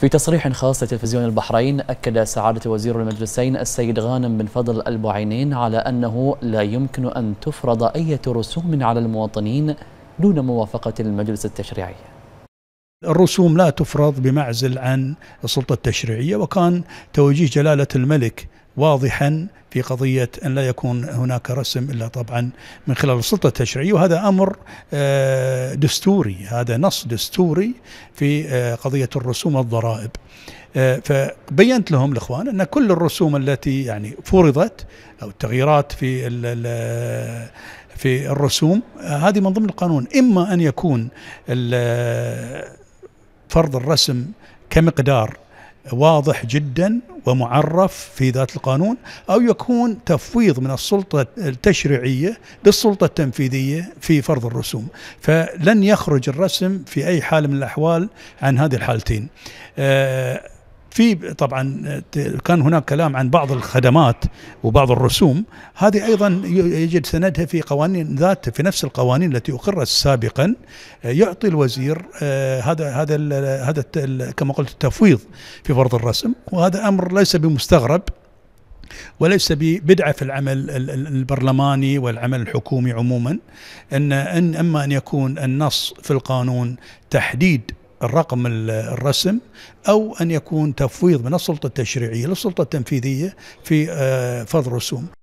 في تصريح خاص لتلفزيون البحرين أكد سعادة وزير المجلسين السيد غانم بن فضل البعينين على أنه لا يمكن أن تفرض أي رسوم على المواطنين دون موافقة المجلس التشريعي الرسوم لا تفرض بمعزل عن السلطة التشريعية وكان توجيه جلالة الملك واضحا في قضية أن لا يكون هناك رسم إلا طبعا من خلال السلطة التشريعية وهذا أمر آه، دستوري هذا نص دستوري في آه، قضية الرسوم والضرائب آه، فبينت لهم الإخوان أن كل الرسوم التي يعني فرضت أو التغييرات في في الرسوم هذه من ضمن القانون إما أن يكون فرض الرسم كمقدار واضح جدا ومعرف في ذات القانون او يكون تفويض من السلطه التشريعيه للسلطه التنفيذيه في فرض الرسوم، فلن يخرج الرسم في اي حال من الاحوال عن هذه الحالتين. آه، في طبعا كان هناك كلام عن بعض الخدمات وبعض الرسوم هذه ايضا يجد سندها في قوانين ذات في نفس القوانين التي اقرت سابقا يعطي الوزير آه، هذا هذا هذا كما قلت التفويض في فرض الرسم وهذا امر ليس بمستغرب وليس ببدعة في العمل البرلماني والعمل الحكومي عموما أن, إن أما أن يكون النص في القانون تحديد الرقم الرسم أو أن يكون تفويض من السلطة التشريعية للسلطة التنفيذية في آه، فرض رسوم